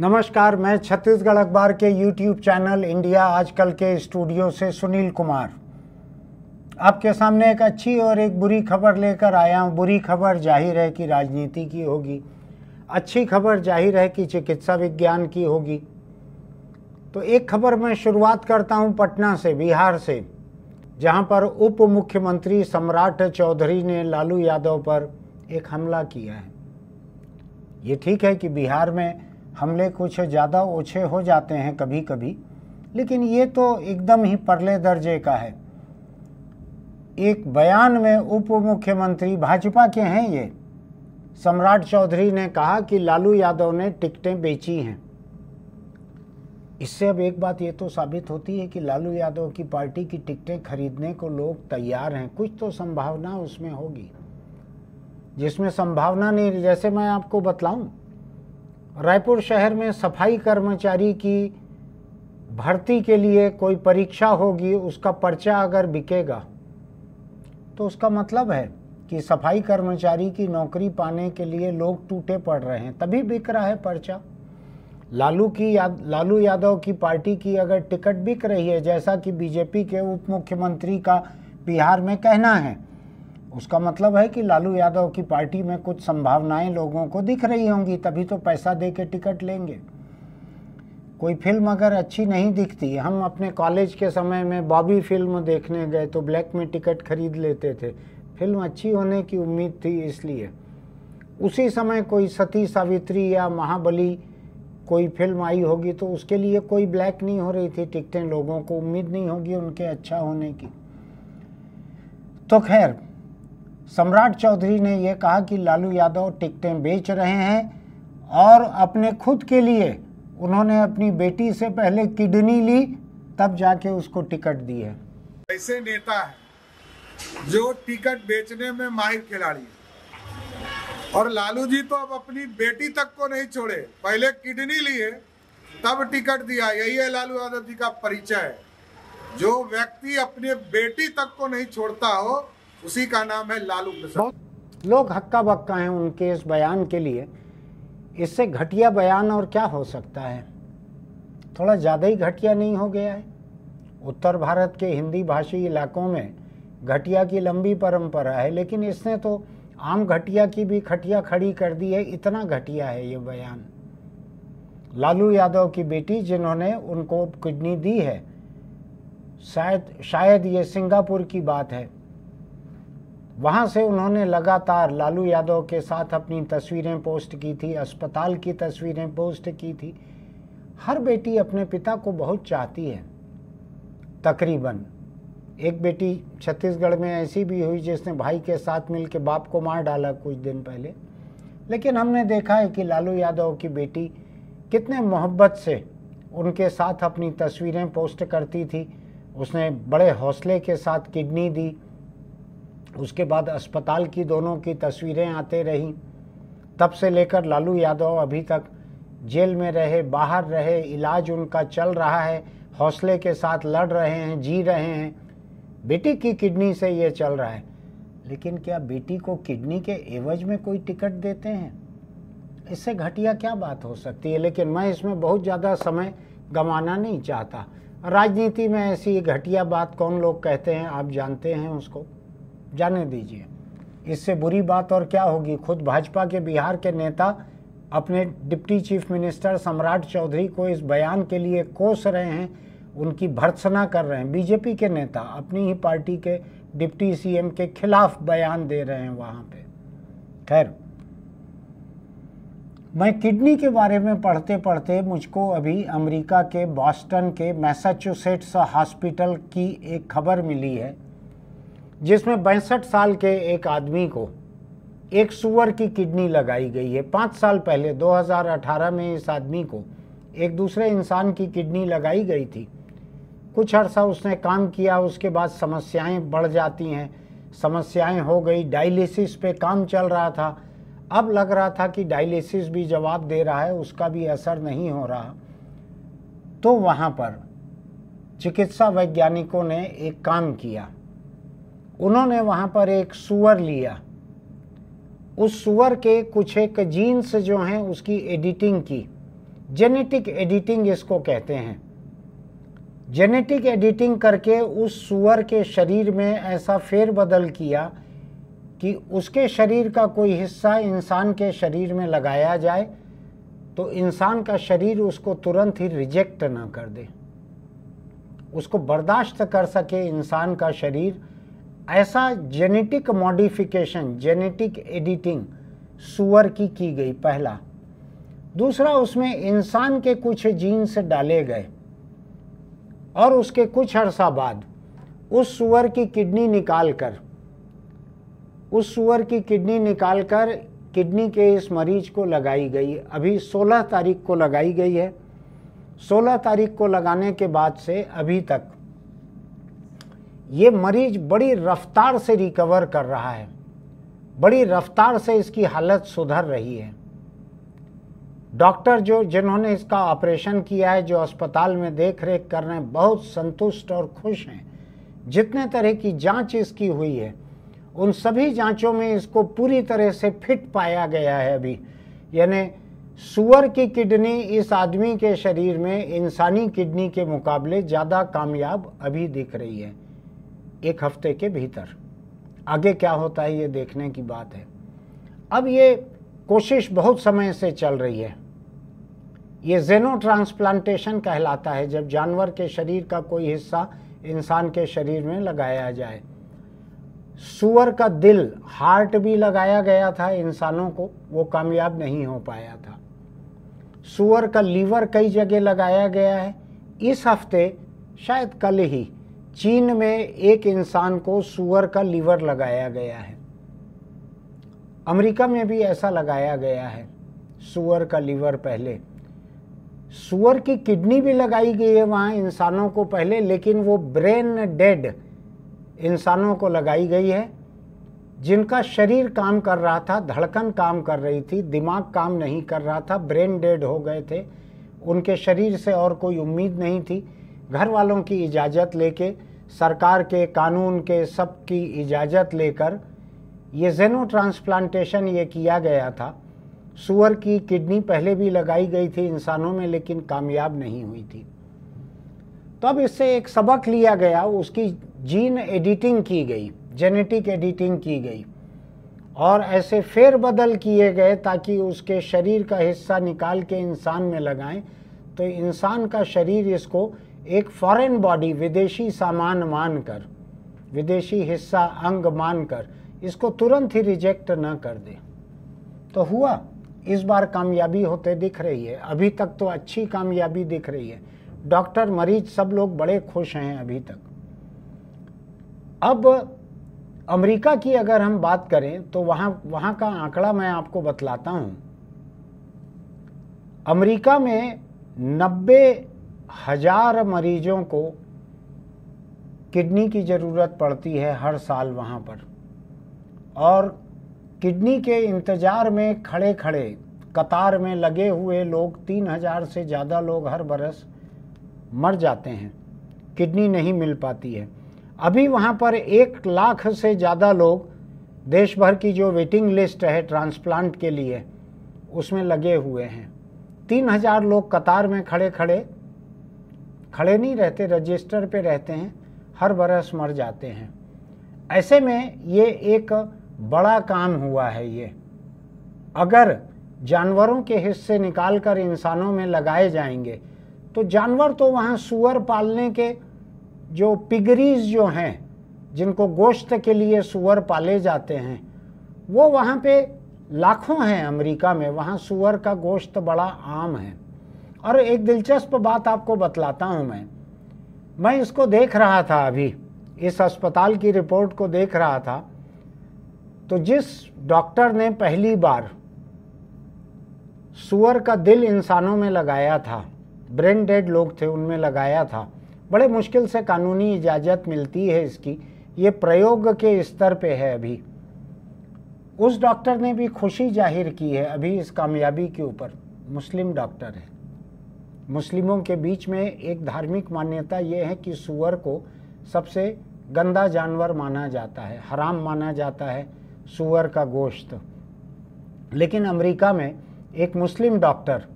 नमस्कार मैं छत्तीसगढ़ अखबार के यूट्यूब चैनल इंडिया आजकल के स्टूडियो से सुनील कुमार आपके सामने एक अच्छी और एक बुरी खबर लेकर आया हूँ बुरी खबर जाहिर है कि राजनीति की होगी अच्छी खबर जाहिर है कि चिकित्सा विज्ञान की होगी तो एक खबर मैं शुरुआत करता हूँ पटना से बिहार से जहाँ पर उप मुख्यमंत्री सम्राट चौधरी ने लालू यादव पर एक हमला किया है ये ठीक है कि बिहार में हमले कुछ ज़्यादा ओछे हो जाते हैं कभी कभी लेकिन ये तो एकदम ही परले दर्जे का है एक बयान में उप मुख्यमंत्री भाजपा के हैं ये सम्राट चौधरी ने कहा कि लालू यादव ने टिकटें बेची हैं इससे अब एक बात ये तो साबित होती है कि लालू यादव की पार्टी की टिकटें खरीदने को लोग तैयार हैं कुछ तो संभावना उसमें होगी जिसमें संभावना नहीं जैसे मैं आपको बतलाऊं रायपुर शहर में सफाई कर्मचारी की भर्ती के लिए कोई परीक्षा होगी उसका पर्चा अगर बिकेगा तो उसका मतलब है कि सफाई कर्मचारी की नौकरी पाने के लिए लोग टूटे पड़ रहे हैं तभी बिक रहा है पर्चा लालू की याद लालू यादव की पार्टी की अगर टिकट बिक रही है जैसा कि बीजेपी के उप मुख्यमंत्री का बिहार में कहना है उसका मतलब है कि लालू यादव की पार्टी में कुछ संभावनाएं लोगों को दिख रही होंगी तभी तो पैसा दे के टिकट लेंगे कोई फिल्म अगर अच्छी नहीं दिखती हम अपने कॉलेज के समय में बॉबी फिल्म देखने गए तो ब्लैक में टिकट खरीद लेते थे फिल्म अच्छी होने की उम्मीद थी इसलिए उसी समय कोई सती सावित्री या महाबली कोई फिल्म आई होगी तो उसके लिए कोई ब्लैक नहीं हो रही थी टिकटें लोगों को उम्मीद नहीं होगी उनके अच्छा होने की तो खैर सम्राट चौधरी ने यह कहा कि लालू यादव टिकटें बेच रहे हैं और अपने खुद के लिए उन्होंने अपनी बेटी से पहले किडनी ली तब जाके उसको टिकट दी है ऐसे नेता है जो टिकट बेचने में माहिर खिलाड़ी और लालू जी तो अब अपनी बेटी तक को नहीं छोड़े पहले किडनी लिए तब टिकट दिया यही है लालू यादव जी का परिचय जो व्यक्ति अपने बेटी तक को नहीं छोड़ता हो उसी का नाम है लालू प्रसाद लोग हक्का बक्का हैं उनके इस बयान के लिए इससे घटिया बयान और क्या हो सकता है थोड़ा ज़्यादा ही घटिया नहीं हो गया है उत्तर भारत के हिंदी भाषी इलाकों में घटिया की लंबी परंपरा है लेकिन इसने तो आम घटिया की भी खटिया खड़ी कर दी है इतना घटिया है ये बयान लालू यादव की बेटी जिन्होंने उनको किडनी दी है शायद शायद ये सिंगापुर की बात है वहाँ से उन्होंने लगातार लालू यादव के साथ अपनी तस्वीरें पोस्ट की थी अस्पताल की तस्वीरें पोस्ट की थी हर बेटी अपने पिता को बहुत चाहती है तकरीबन एक बेटी छत्तीसगढ़ में ऐसी भी हुई जिसने भाई के साथ मिल के बाप को मार डाला कुछ दिन पहले लेकिन हमने देखा है कि लालू यादव की बेटी कितने मोहब्बत से उनके साथ अपनी तस्वीरें पोस्ट करती थी उसने बड़े हौसले के साथ किडनी दी उसके बाद अस्पताल की दोनों की तस्वीरें आते रहीं तब से लेकर लालू यादव अभी तक जेल में रहे बाहर रहे इलाज उनका चल रहा है हौसले के साथ लड़ रहे हैं जी रहे हैं बेटी की किडनी से ये चल रहा है लेकिन क्या बेटी को किडनी के एवज में कोई टिकट देते हैं इससे घटिया क्या बात हो सकती है लेकिन मैं इसमें बहुत ज़्यादा समय गंवाना नहीं चाहता राजनीति में ऐसी घटिया बात कौन लोग कहते हैं आप जानते हैं उसको जाने दीजिए इससे बुरी बात और क्या होगी खुद भाजपा के बिहार के नेता अपने डिप्टी चीफ मिनिस्टर सम्राट चौधरी को इस बयान के लिए कोस रहे हैं उनकी भर्त्सना कर रहे हैं बीजेपी के नेता अपनी ही पार्टी के डिप्टी सीएम के खिलाफ बयान दे रहे हैं वहाँ पे खैर मैं किडनी के बारे में पढ़ते पढ़ते मुझको अभी अमेरिका के बॉस्टन के मैसाचुसेट्स हॉस्पिटल की एक खबर मिली है जिसमें पैंसठ साल के एक आदमी को एक सुअर की किडनी लगाई गई है पाँच साल पहले 2018 में इस आदमी को एक दूसरे इंसान की किडनी लगाई गई थी कुछ अरसा उसने काम किया उसके बाद समस्याएं बढ़ जाती हैं समस्याएं हो गई डायलिसिस पे काम चल रहा था अब लग रहा था कि डायलिसिस भी जवाब दे रहा है उसका भी असर नहीं हो रहा तो वहाँ पर चिकित्सा वैज्ञानिकों ने एक काम किया उन्होंने वहाँ पर एक सुअर लिया उस सुअर के कुछ एक जीन्स जो हैं उसकी एडिटिंग की जेनेटिक एडिटिंग इसको कहते हैं जेनेटिक एडिटिंग करके उस सुअर के शरीर में ऐसा फेरबदल किया कि उसके शरीर का कोई हिस्सा इंसान के शरीर में लगाया जाए तो इंसान का शरीर उसको तुरंत ही रिजेक्ट ना कर दे उसको बर्दाश्त कर सके इंसान का शरीर ऐसा जेनेटिक मॉडिफिकेशन जेनेटिक एडिटिंग सुअर की की गई पहला दूसरा उसमें इंसान के कुछ जीन्स डाले गए और उसके कुछ अरसा बाद उस सुअर की किडनी निकालकर उस सुअर की किडनी निकालकर किडनी के इस मरीज को लगाई गई अभी 16 तारीख को लगाई गई है 16 तारीख को लगाने के बाद से अभी तक ये मरीज बड़ी रफ्तार से रिकवर कर रहा है बड़ी रफ्तार से इसकी हालत सुधर रही है डॉक्टर जो जिन्होंने इसका ऑपरेशन किया है जो अस्पताल में देख रेख कर रहे हैं बहुत संतुष्ट और खुश हैं जितने तरह की जांच इसकी हुई है उन सभी जांचों में इसको पूरी तरह से फिट पाया गया है अभी यानी सुअर की किडनी इस आदमी के शरीर में इंसानी किडनी के मुकाबले ज़्यादा कामयाब अभी दिख रही है एक हफ्ते के भीतर आगे क्या होता है ये देखने की बात है अब ये कोशिश बहुत समय से चल रही है ये जेनो ट्रांसप्लांटेशन कहलाता है जब जानवर के शरीर का कोई हिस्सा इंसान के शरीर में लगाया जाए सुअर का दिल हार्ट भी लगाया गया था इंसानों को वो कामयाब नहीं हो पाया था सुअर का लीवर कई जगह लगाया गया है इस हफ्ते शायद कल ही चीन में एक इंसान को सुअर का लीवर लगाया गया है अमेरिका में भी ऐसा लगाया गया है सुअर का लीवर पहले सुअर की किडनी भी लगाई गई है वहाँ इंसानों को पहले लेकिन वो ब्रेन डेड इंसानों को लगाई गई है जिनका शरीर काम कर रहा था धड़कन काम कर रही थी दिमाग काम नहीं कर रहा था ब्रेन डेड हो गए थे उनके शरीर से और कोई उम्मीद नहीं थी घर वालों की इजाज़त लेके सरकार के कानून के सब की इजाज़त लेकर ये जेनो ट्रांसप्लांटेशन ये किया गया था सुअर की किडनी पहले भी लगाई गई थी इंसानों में लेकिन कामयाब नहीं हुई थी तो अब इससे एक सबक लिया गया उसकी जीन एडिटिंग की गई जेनेटिक एडिटिंग की गई और ऐसे फेरबदल किए गए ताकि उसके शरीर का हिस्सा निकाल के इंसान में लगाएं तो इंसान का शरीर इसको एक फॉरेन बॉडी विदेशी सामान मानकर विदेशी हिस्सा अंग मानकर इसको तुरंत ही रिजेक्ट न कर दे तो हुआ इस बार कामयाबी होते दिख रही है अभी तक तो अच्छी कामयाबी दिख रही है डॉक्टर मरीज सब लोग बड़े खुश हैं अभी तक अब अमेरिका की अगर हम बात करें तो वहाँ वहाँ का आंकड़ा मैं आपको बतलाता हूँ अमेरिका में नब्बे हजार मरीजों को किडनी की ज़रूरत पड़ती है हर साल वहाँ पर और किडनी के इंतज़ार में खड़े खड़े कतार में लगे हुए लोग तीन हज़ार से ज़्यादा लोग हर बरस मर जाते हैं किडनी नहीं मिल पाती है अभी वहाँ पर एक लाख से ज़्यादा लोग देश भर की जो वेटिंग लिस्ट है ट्रांसप्लांट के लिए उसमें लगे हुए हैं तीन हज़ार लोग कतार में खड़े खड़े खड़े नहीं रहते रजिस्टर पे रहते हैं हर बरस मर जाते हैं ऐसे में ये एक बड़ा काम हुआ है ये अगर जानवरों के हिस्से निकाल कर इंसानों में लगाए जाएंगे तो जानवर तो वहाँ सुअर पालने के जो पिगरीज जो हैं जिनको गोश्त के लिए सुअर पाले जाते हैं वो वहाँ पे लाखों हैं अमेरिका में वहाँ सुअर का गोश्त बड़ा आम है और एक दिलचस्प बात आपको बतलाता हूँ मैं मैं इसको देख रहा था अभी इस अस्पताल की रिपोर्ट को देख रहा था तो जिस डॉक्टर ने पहली बार सुअर का दिल इंसानों में लगाया था ब्रेन डेड लोग थे उनमें लगाया था बड़े मुश्किल से कानूनी इजाज़त मिलती है इसकी ये प्रयोग के स्तर पे है अभी उस डॉक्टर ने भी खुशी जाहिर की है अभी इस कामयाबी के ऊपर मुस्लिम डॉक्टर है मुस्लिमों के बीच में एक धार्मिक मान्यता ये है कि सुअर को सबसे गंदा जानवर माना जाता है हराम माना जाता है सुअर का गोश्त लेकिन अमेरिका में एक Muslim doctor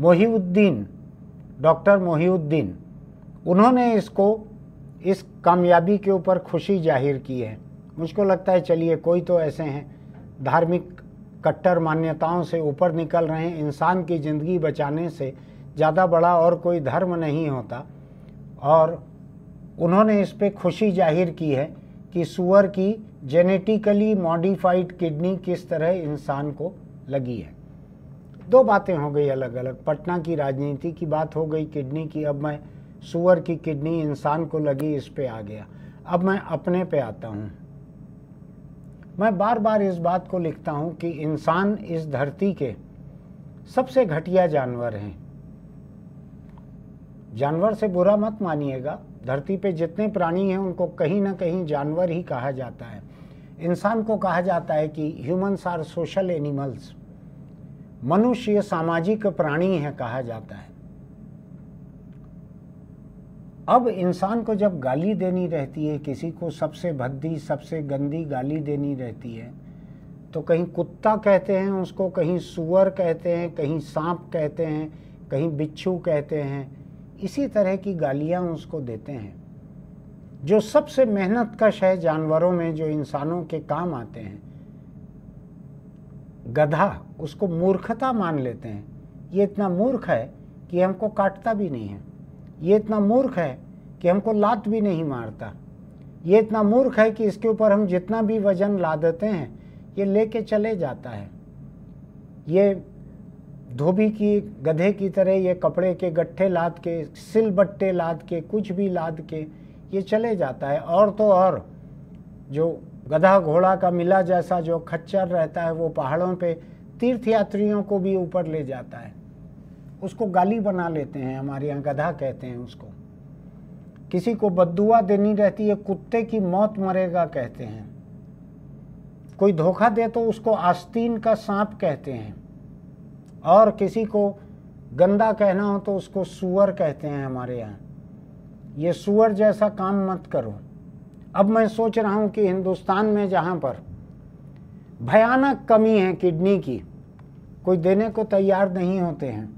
Mohiuddin doctor Mohiuddin उन्होंने इसको इस कामयाबी के ऊपर खुशी जाहिर की है मुझको लगता है चलिए कोई तो ऐसे हैं धार्मिक कट्टर मान्यताओं से ऊपर निकल रहे हैं इंसान की ज़िंदगी बचाने से ज़्यादा बड़ा और कोई धर्म नहीं होता और उन्होंने इस पर खुशी जाहिर की है कि सुअर की जेनेटिकली मॉडिफाइड किडनी किस तरह इंसान को लगी है दो बातें हो गई अलग अलग पटना की राजनीति की बात हो गई किडनी की अब मैं सुअर की किडनी इंसान को लगी इस पे आ गया अब मैं अपने पे आता हूँ मैं बार बार इस बात को लिखता हूँ कि इंसान इस धरती के सबसे घटिया जानवर हैं जानवर से बुरा मत मानिएगा धरती पे जितने प्राणी हैं उनको कहीं ना कहीं जानवर ही कहा जाता है इंसान को कहा जाता है कि ह्यूमन्स आर सोशल एनिमल्स मनुष्य सामाजिक प्राणी है कहा जाता है अब इंसान को जब गाली देनी रहती है किसी को सबसे भद्दी सबसे गंदी गाली देनी रहती है तो कहीं कुत्ता कहते हैं उसको कहीं सुअर कहते हैं कहीं सांप कहते हैं कहीं बिच्छू कहते हैं इसी तरह की गालियाँ उसको देते हैं जो सबसे मेहनत कश है जानवरों में जो इंसानों के काम आते हैं गधा उसको मूर्खता मान लेते हैं ये इतना मूर्ख है कि हमको काटता भी नहीं है ये इतना मूर्ख है कि हमको लात भी नहीं मारता ये इतना मूर्ख है कि इसके ऊपर हम जितना भी वजन ला देते हैं ये लेके चले जाता है ये धोबी की गधे की तरह ये कपड़े के गट्ठे लाद के सिल बट्टे लाद के कुछ भी लाद के ये चले जाता है और तो और जो गधा घोड़ा का मिला जैसा जो खच्चर रहता है वो पहाड़ों पे तीर्थयात्रियों को भी ऊपर ले जाता है उसको गाली बना लेते हैं हमारे यहाँ गधा कहते हैं उसको किसी को बदुआ देनी रहती है कुत्ते की मौत मरेगा कहते हैं कोई धोखा दे तो उसको आस्तीन का सांप कहते हैं और किसी को गंदा कहना हो तो उसको सुअर कहते हैं हमारे यहाँ ये सुअर जैसा काम मत करो अब मैं सोच रहा हूँ कि हिंदुस्तान में जहाँ पर भयानक कमी है किडनी की कोई देने को तैयार नहीं होते हैं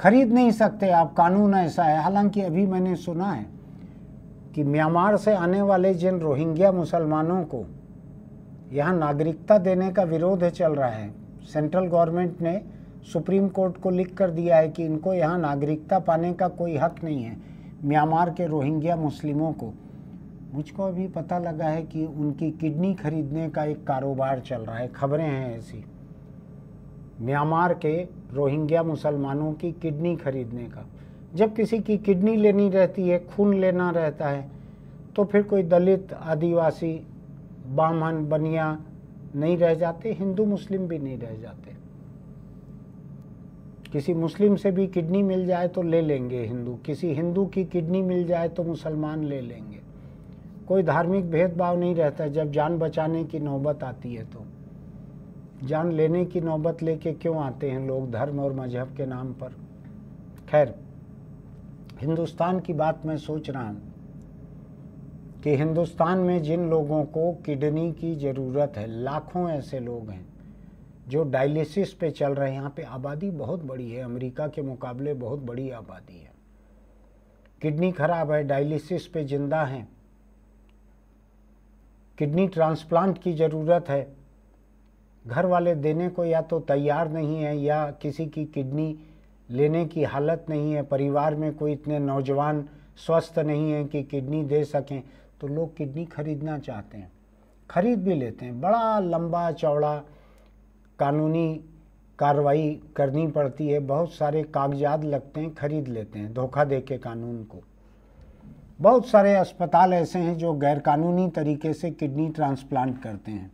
खरीद नहीं सकते आप कानून ऐसा है हालांकि अभी मैंने सुना है कि म्यांमार से आने वाले जिन रोहिंग्या मुसलमानों को यहाँ नागरिकता देने का विरोध चल रहा है सेंट्रल गवर्नमेंट ने सुप्रीम कोर्ट को लिख कर दिया है कि इनको यहाँ नागरिकता पाने का कोई हक नहीं है म्यांमार के रोहिंग्या मुस्लिमों को मुझको अभी पता लगा है कि उनकी किडनी खरीदने का एक कारोबार चल रहा है खबरें हैं ऐसी म्यांमार के रोहिंग्या मुसलमानों की किडनी खरीदने का जब किसी की किडनी लेनी रहती है खून लेना रहता है तो फिर कोई दलित आदिवासी ब्राह्मण बनिया नहीं रह जाते हिंदू मुस्लिम भी नहीं रह जाते किसी मुस्लिम से भी किडनी मिल जाए तो ले लेंगे हिंदू किसी हिंदू की किडनी मिल जाए तो मुसलमान ले लेंगे कोई धार्मिक भेदभाव नहीं रहता जब जान बचाने की नौबत आती है तो जान लेने की नौबत लेके क्यों आते हैं लोग धर्म और मजहब के नाम पर खैर हिंदुस्तान की बात मैं सोच रहा हूँ कि हिंदुस्तान में जिन लोगों को किडनी की ज़रूरत है लाखों ऐसे लोग हैं जो डायलिसिस पे चल रहे हैं यहाँ पे आबादी बहुत बड़ी है अमेरिका के मुकाबले बहुत बड़ी आबादी है किडनी खराब है डायलिसिस पे जिंदा हैं किडनी ट्रांसप्लांट की ज़रूरत है घर वाले देने को या तो तैयार नहीं है या किसी की किडनी लेने की हालत नहीं है परिवार में कोई इतने नौजवान स्वस्थ नहीं है कि किडनी दे सकें तो लोग किडनी खरीदना चाहते हैं खरीद भी लेते हैं बड़ा लंबा चौड़ा कानूनी कार्रवाई करनी पड़ती है बहुत सारे कागजात लगते हैं खरीद लेते हैं धोखा दे के कानून को बहुत सारे अस्पताल ऐसे हैं जो गैरकानूनी तरीके से किडनी ट्रांसप्लांट करते हैं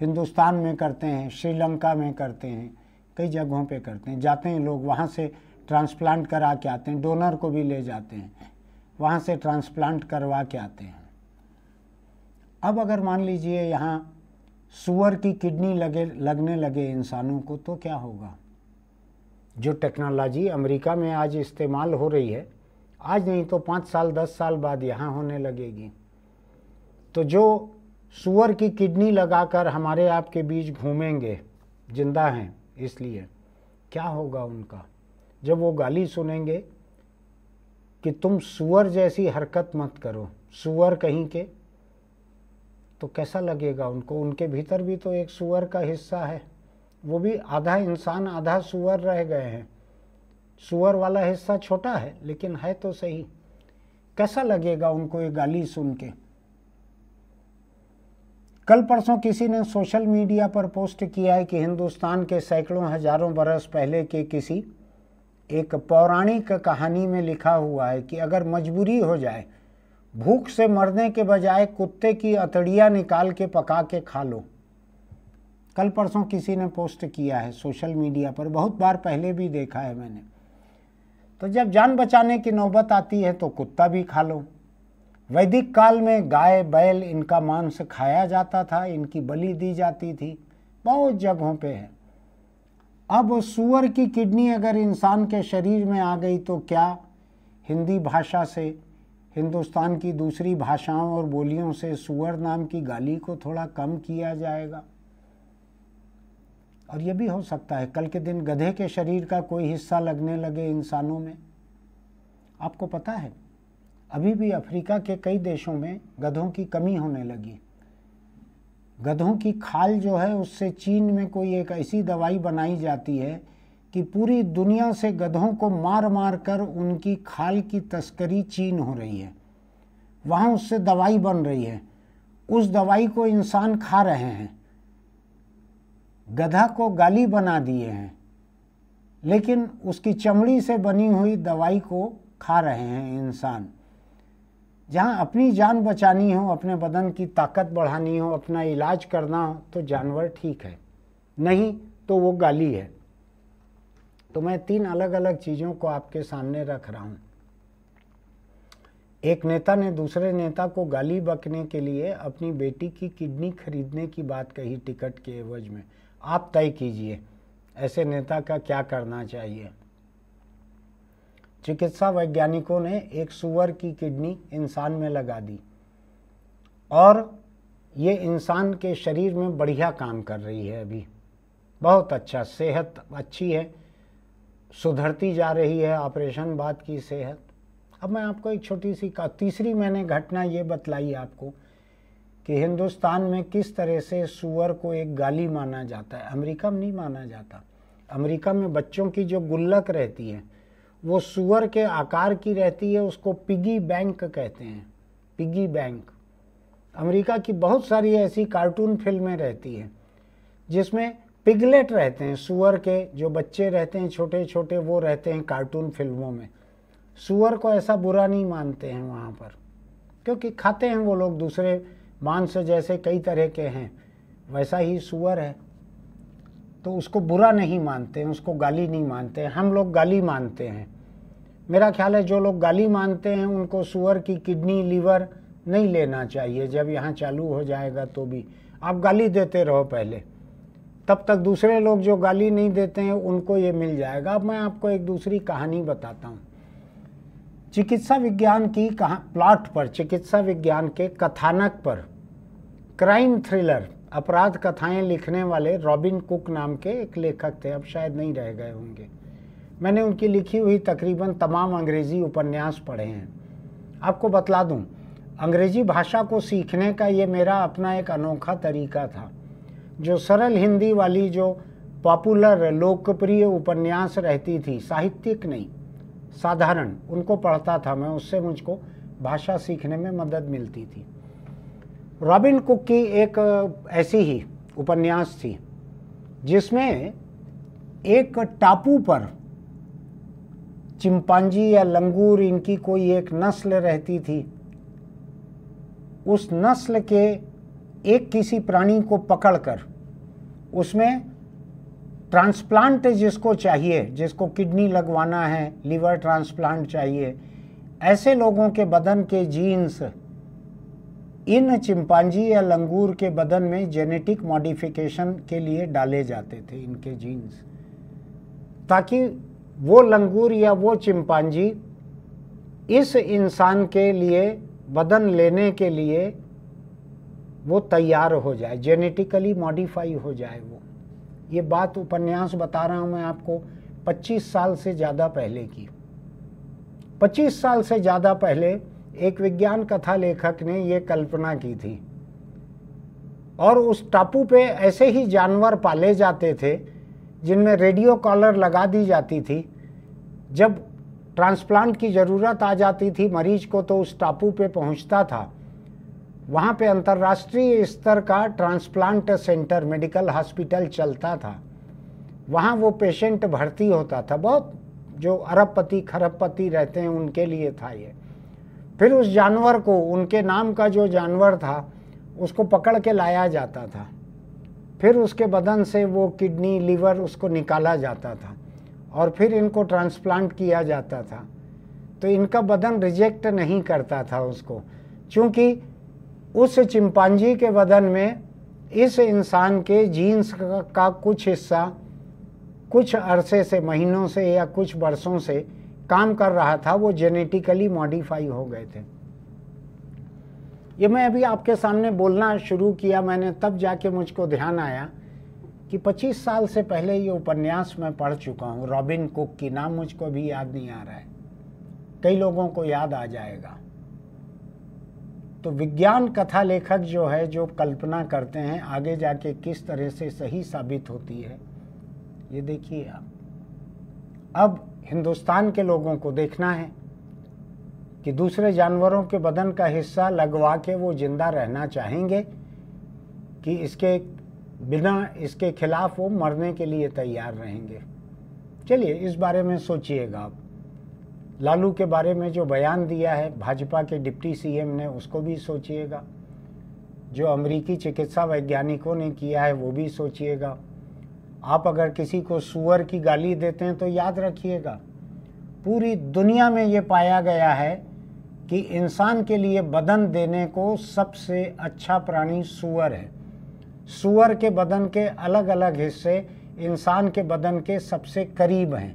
हिंदुस्तान में करते हैं श्रीलंका में करते हैं कई जगहों पे करते हैं जाते हैं लोग वहाँ से ट्रांसप्लांट करा के आते हैं डोनर को भी ले जाते हैं वहाँ से ट्रांसप्लांट करवा के आते हैं अब अगर मान लीजिए यहाँ सुअर की किडनी लगे लगने लगे इंसानों को तो क्या होगा जो टेक्नोलॉजी अमेरिका में आज इस्तेमाल हो रही है आज नहीं तो पाँच साल दस साल बाद यहाँ होने लगेगी तो जो सुअर की किडनी लगाकर हमारे आपके बीच घूमेंगे जिंदा हैं इसलिए क्या होगा उनका जब वो गाली सुनेंगे कि तुम सुअर जैसी हरकत मत करो सुअर कहीं के तो कैसा लगेगा उनको उनके भीतर भी तो एक सुअर का हिस्सा है वो भी आधा इंसान आधा सुअर रह गए हैं सुअर वाला हिस्सा छोटा है लेकिन है तो सही कैसा लगेगा उनको ये गाली सुन के कल परसों किसी ने सोशल मीडिया पर पोस्ट किया है कि हिंदुस्तान के सैकड़ों हजारों बरस पहले के किसी एक पौराणिक कहानी में लिखा हुआ है कि अगर मजबूरी हो जाए भूख से मरने के बजाय कुत्ते की अतड़िया निकाल के पका के खा लो कल परसों किसी ने पोस्ट किया है सोशल मीडिया पर बहुत बार पहले भी देखा है मैंने तो जब जान बचाने की नौबत आती है तो कुत्ता भी खा लो वैदिक काल में गाय बैल इनका मांस खाया जाता था इनकी बलि दी जाती थी बहुत जगहों पे है अब सुअर की किडनी अगर इंसान के शरीर में आ गई तो क्या हिंदी भाषा से हिंदुस्तान की दूसरी भाषाओं और बोलियों से सुअर नाम की गाली को थोड़ा कम किया जाएगा और यह भी हो सकता है कल के दिन गधे के शरीर का कोई हिस्सा लगने लगे इंसानों में आपको पता है अभी भी अफ्रीका के कई देशों में गधों की कमी होने लगी गधों की खाल जो है उससे चीन में कोई एक ऐसी दवाई बनाई जाती है कि पूरी दुनिया से गधों को मार मार कर उनकी खाल की तस्करी चीन हो रही है वहाँ उससे दवाई बन रही है उस दवाई को इंसान खा रहे हैं गधा को गाली बना दिए हैं लेकिन उसकी चमड़ी से बनी हुई दवाई को खा रहे हैं इंसान जहाँ अपनी जान बचानी हो अपने बदन की ताकत बढ़ानी हो अपना इलाज करना हो तो जानवर ठीक है नहीं तो वो गाली है तो मैं तीन अलग अलग चीज़ों को आपके सामने रख रहा हूं एक नेता ने दूसरे नेता को गाली बकने के लिए अपनी बेटी की किडनी खरीदने की बात कही टिकट के एवज में आप तय कीजिए ऐसे नेता का क्या करना चाहिए चिकित्सा वैज्ञानिकों ने एक सुअर की किडनी इंसान में लगा दी और ये इंसान के शरीर में बढ़िया काम कर रही है अभी बहुत अच्छा सेहत अच्छी है सुधरती जा रही है ऑपरेशन बाद की सेहत अब मैं आपको एक छोटी सी का तीसरी मैंने घटना ये बतलाई आपको कि हिंदुस्तान में किस तरह से सुअर को एक गाली माना जाता है अमेरिका में नहीं माना जाता अमेरिका में बच्चों की जो गुल्लक रहती है वो सुअर के आकार की रहती है उसको पिगी बैंक कहते हैं पिगी बैंक अमेरिका की बहुत सारी ऐसी कार्टून फिल्में रहती हैं जिसमें पिगलेट रहते हैं सुअर के जो बच्चे रहते हैं छोटे छोटे वो रहते हैं कार्टून फिल्मों में सुअर को ऐसा बुरा नहीं मानते हैं वहाँ पर क्योंकि खाते हैं वो लोग दूसरे मांस जैसे कई तरह के हैं वैसा ही सुअर है तो उसको बुरा नहीं मानते हैं उसको गाली नहीं मानते हैं हम लोग गाली मानते हैं मेरा ख्याल है जो लोग गाली मानते हैं उनको सुअर की किडनी लीवर नहीं लेना चाहिए जब यहाँ चालू हो जाएगा तो भी आप गाली देते रहो पहले तब तक दूसरे लोग जो गाली नहीं देते हैं उनको ये मिल जाएगा अब मैं आपको एक दूसरी कहानी बताता हूँ चिकित्सा विज्ञान की कहा प्लॉट पर चिकित्सा विज्ञान के कथानक पर क्राइम थ्रिलर अपराध कथाएं लिखने वाले रॉबिन कुक नाम के एक लेखक थे अब शायद नहीं रह गए होंगे मैंने उनकी लिखी हुई तकरीबन तमाम अंग्रेज़ी उपन्यास पढ़े हैं आपको बतला दूं अंग्रेज़ी भाषा को सीखने का ये मेरा अपना एक अनोखा तरीका था जो सरल हिंदी वाली जो पॉपुलर लोकप्रिय उपन्यास रहती थी साहित्यिक नहीं साधारण उनको पढ़ता था मैं उससे मुझको भाषा सीखने में मदद मिलती थी रॉबिन कुक की एक ऐसी ही उपन्यास थी जिसमें एक टापू पर चिंपांजी या लंगूर इनकी कोई एक नस्ल रहती थी उस नस्ल के एक किसी प्राणी को पकड़कर उसमें ट्रांसप्लांट जिसको चाहिए जिसको किडनी लगवाना है लीवर ट्रांसप्लांट चाहिए ऐसे लोगों के बदन के जीन्स इन चिंपांजी या लंगूर के बदन में जेनेटिक मॉडिफिकेशन के लिए डाले जाते थे इनके जीन्स ताकि वो लंगूर या वो चिंपांजी इस इंसान के लिए बदन लेने के लिए वो तैयार हो जाए जेनेटिकली मॉडिफाई हो जाए वो ये बात उपन्यास बता रहा हूँ मैं आपको 25 साल से ज़्यादा पहले की 25 साल से ज़्यादा पहले एक विज्ञान कथा लेखक ने ये कल्पना की थी और उस टापू पे ऐसे ही जानवर पाले जाते थे जिनमें रेडियो कॉलर लगा दी जाती थी जब ट्रांसप्लांट की ज़रूरत आ जाती थी मरीज को तो उस टापू पे पहुंचता था वहाँ पे अंतर्राष्ट्रीय स्तर का ट्रांसप्लांट सेंटर मेडिकल हॉस्पिटल चलता था वहाँ वो पेशेंट भर्ती होता था बहुत जो अरबपति खरबपति रहते हैं उनके लिए था ये फिर उस जानवर को उनके नाम का जो जानवर था उसको पकड़ के लाया जाता था फिर उसके बदन से वो किडनी लीवर उसको निकाला जाता था और फिर इनको ट्रांसप्लांट किया जाता था तो इनका बदन रिजेक्ट नहीं करता था उसको क्योंकि उस चिंपांजी के बदन में इस इंसान के जीन्स का, कुछ हिस्सा कुछ अरसे से महीनों से या कुछ वर्षों से काम कर रहा था वो जेनेटिकली मॉडिफाई हो गए थे ये मैं अभी आपके सामने बोलना शुरू किया मैंने तब जाके मुझको ध्यान आया कि 25 साल से पहले ये उपन्यास मैं पढ़ चुका हूँ रॉबिन कुक की नाम मुझको भी याद नहीं आ रहा है कई लोगों को याद आ जाएगा तो विज्ञान कथा लेखक जो है जो कल्पना करते हैं आगे जाके किस तरह से सही साबित होती है ये देखिए आप अब हिंदुस्तान के लोगों को देखना है कि दूसरे जानवरों के बदन का हिस्सा लगवा के वो जिंदा रहना चाहेंगे कि इसके बिना इसके खिलाफ वो मरने के लिए तैयार रहेंगे चलिए इस बारे में सोचिएगा आप लालू के बारे में जो बयान दिया है भाजपा के डिप्टी सीएम ने उसको भी सोचिएगा जो अमेरिकी चिकित्सा वैज्ञानिकों ने किया है वो भी सोचिएगा आप अगर किसी को सुअर की गाली देते हैं तो याद रखिएगा पूरी दुनिया में ये पाया गया है कि इंसान के लिए बदन देने को सबसे अच्छा प्राणी सुअर है सुअर के बदन के अलग अलग हिस्से इंसान के बदन के सबसे करीब हैं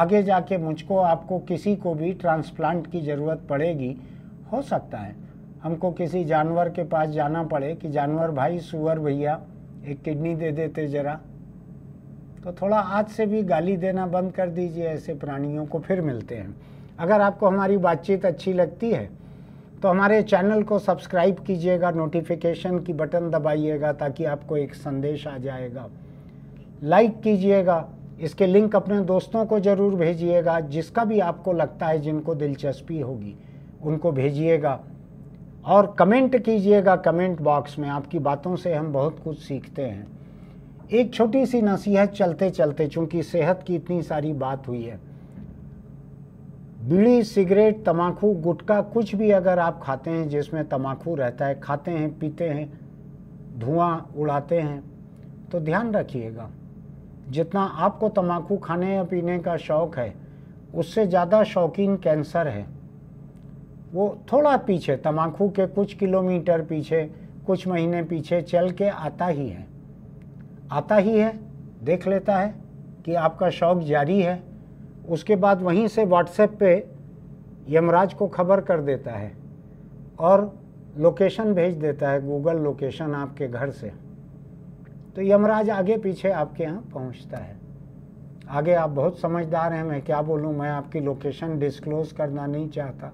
आगे जाके मुझको आपको किसी को भी ट्रांसप्लांट की ज़रूरत पड़ेगी हो सकता है हमको किसी जानवर के पास जाना पड़े कि जानवर भाई सुअर भैया एक किडनी दे देते ज़रा तो थोड़ा आज से भी गाली देना बंद कर दीजिए ऐसे प्राणियों को फिर मिलते हैं अगर आपको हमारी बातचीत अच्छी लगती है तो हमारे चैनल को सब्सक्राइब कीजिएगा नोटिफिकेशन की बटन दबाइएगा ताकि आपको एक संदेश आ जाएगा लाइक कीजिएगा इसके लिंक अपने दोस्तों को ज़रूर भेजिएगा जिसका भी आपको लगता है जिनको दिलचस्पी होगी उनको भेजिएगा और कमेंट कीजिएगा कमेंट बॉक्स में आपकी बातों से हम बहुत कुछ सीखते हैं एक छोटी सी नसीहत चलते चलते चूंकि सेहत की इतनी सारी बात हुई है बीड़ी सिगरेट तमाकू गुटखा कुछ भी अगर आप खाते हैं जिसमें तमाकू रहता है खाते हैं पीते हैं धुआं उड़ाते हैं तो ध्यान रखिएगा जितना आपको तम्बाकू खाने या पीने का शौक़ है उससे ज़्यादा शौकीन कैंसर है वो थोड़ा पीछे तम्बाकू के कुछ किलोमीटर पीछे कुछ महीने पीछे चल के आता ही है आता ही है देख लेता है कि आपका शौक़ जारी है उसके बाद वहीं से व्हाट्सएप पे यमराज को खबर कर देता है और लोकेशन भेज देता है गूगल लोकेशन आपके घर से तो यमराज आगे पीछे आपके यहाँ पहुँचता है आगे आप बहुत समझदार हैं मैं क्या बोलूँ मैं आपकी लोकेशन डिस्क्लोज करना नहीं चाहता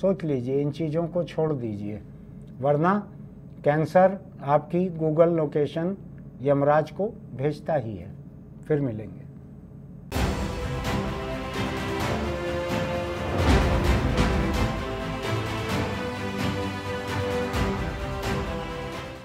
सोच लीजिए इन चीज़ों को छोड़ दीजिए वरना कैंसर आपकी गूगल लोकेशन यमराज को भेजता ही है फिर मिलेंगे